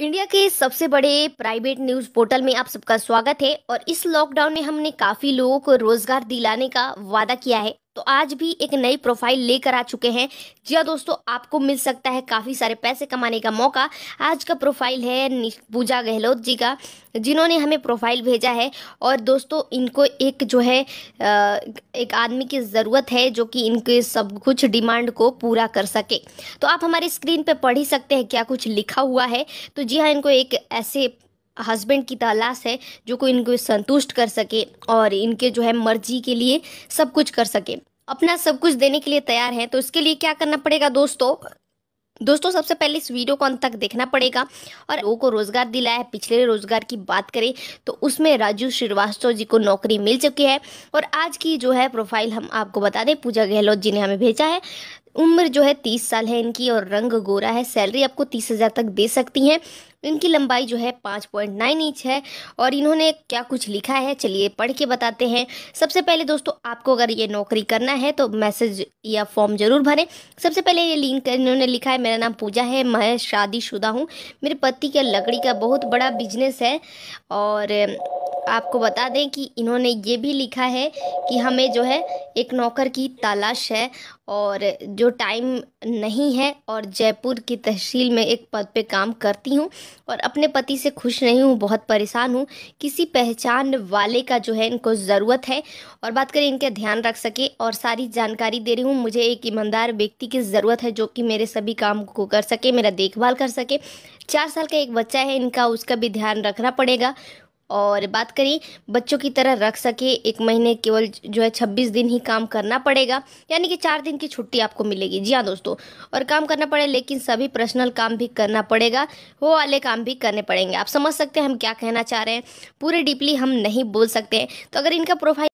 India के सबसे बड़े प्राइवेट न्यूज़ पोर्टल में आप सबका स्वागत है और इस लॉकडाउन में हमने काफ़ी लोगों को रोज़गार दिलाने का वादा किया है तो आज भी एक नई प्रोफाइल लेकर आ चुके हैं जी हाँ दोस्तों आपको मिल सकता है काफ़ी सारे पैसे कमाने का मौका आज का प्रोफाइल है पूजा गहलोत जी का जिन्होंने हमें प्रोफाइल भेजा है और दोस्तों इनको एक जो है एक आदमी की ज़रूरत है जो कि इनके सब कुछ डिमांड को पूरा कर सके तो आप हमारे स्क्रीन पर पढ़ ही सकते हैं क्या कुछ लिखा हुआ है तो जी हाँ इनको एक ऐसे हस्बैंड की तलाश है जो कोई इनको संतुष्ट कर सके और इनके जो है मर्जी के लिए सब कुछ कर सके अपना सब कुछ देने के लिए तैयार हैं तो इसके लिए क्या करना पड़ेगा दोस्तों दोस्तों सबसे पहले इस वीडियो को अंत तक देखना पड़ेगा और वो को रोजगार दिलाया है पिछले रोजगार की बात करें तो उसमें राजू श्रीवास्तव जी को नौकरी मिल चुकी है और आज की जो है प्रोफाइल हम आपको बता दें पूजा गहलोत जी ने हमें भेजा है उम्र जो है तीस साल है इनकी और रंग गोरा है सैलरी आपको तीस हज़ार तक दे सकती हैं इनकी लंबाई जो है पाँच पॉइंट नाइन इंच है और इन्होंने क्या कुछ लिखा है चलिए पढ़ के बताते हैं सबसे पहले दोस्तों आपको अगर ये नौकरी करना है तो मैसेज या फॉर्म ज़रूर भरें सबसे पहले ये लिंक इन्होंने लिखा है मेरा नाम पूजा है मैं शादीशुदा हूँ मेरे पति का लकड़ी का बहुत बड़ा बिजनेस है और आपको बता दें कि इन्होंने ये भी लिखा है कि हमें जो है एक नौकर की तलाश है और जो टाइम नहीं है और जयपुर की तहसील में एक पद पे काम करती हूँ और अपने पति से खुश नहीं हूँ बहुत परेशान हूँ किसी पहचान वाले का जो है इनको ज़रूरत है और बात करें इनका ध्यान रख सके और सारी जानकारी दे रही हूँ मुझे एक ईमानदार व्यक्ति की ज़रूरत है जो कि मेरे सभी काम को कर सके मेरा देखभाल कर सके चार साल का एक बच्चा है इनका उसका भी ध्यान रखना पड़ेगा और बात करें बच्चों की तरह रख सके एक महीने केवल जो है छब्बीस दिन ही काम करना पड़ेगा यानी कि चार दिन की छुट्टी आपको मिलेगी जी हाँ दोस्तों और काम करना पड़ेगा लेकिन सभी पर्सनल काम भी करना पड़ेगा वो वाले काम भी करने पड़ेंगे आप समझ सकते हैं हम क्या कहना चाह रहे हैं पूरे डीपली हम नहीं बोल सकते हैं तो अगर इनका प्रोफाइल